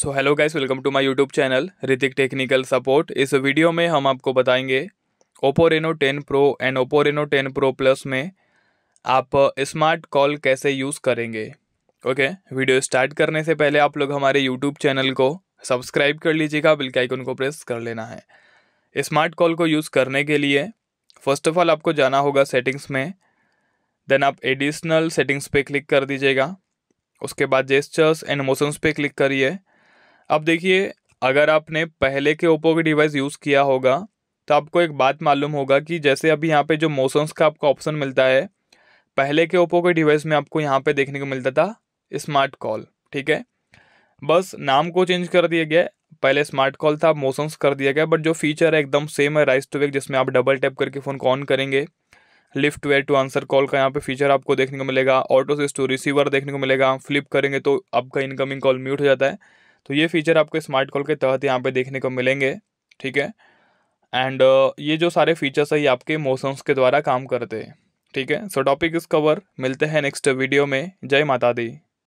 so hello guys welcome to my YouTube channel Ritik technical support इस video में हम आपको बताएंगे Oppo Reno ten pro and Oppo Reno ten pro plus में आप स्मार्ट uh, कॉल कैसे यूज़ करेंगे ओके वीडियो स्टार्ट करने से पहले आप लोग हमारे यूट्यूब चैनल को सब्सक्राइब कर लीजिएगा बिल्कुल आइकन को प्रेस कर लेना है स्मार्ट कॉल को यूज़ करने के लिए फर्स्ट ऑफ ऑल आपको जाना होगा सेटिंग्स में देन आप एडिशनल सेटिंग्स पे क्लिक कर दीजिएगा उसके बाद जेस्चर्स एंड मोशंस पे क्लिक करिए अब देखिए अगर आपने पहले के ओप्पो के डिवाइस यूज़ किया होगा तो आपको एक बात मालूम होगा कि जैसे अभी यहाँ पे जो मोशंस का आपको ऑप्शन मिलता है पहले के ओप्पो के डिवाइस में आपको यहाँ पे देखने को मिलता था स्मार्ट कॉल ठीक है बस नाम को चेंज कर दिया गया पहले स्मार्ट कॉल था मोशंस कर दिया गया बट जो फीचर है एकदम सेम है राइस टू वेक जिसमें आप डबल टैप करके फ़ोन को ऑन करेंगे lift where to answer call का यहाँ पे फीचर आपको देखने को मिलेगा ऑटो से टू रिसीवर देखने को मिलेगा फ्लिप करेंगे तो आपका इनकमिंग कॉल म्यूट हो जाता है तो ये फीचर आपको स्मार्ट कॉल के तहत यहाँ पे देखने को मिलेंगे ठीक है एंड ये जो सारे फीचर्स है ये आपके मोशंस के द्वारा काम करते हैं ठीक है सो टॉपिक इस कवर मिलते हैं नेक्स्ट वीडियो में जय माता दी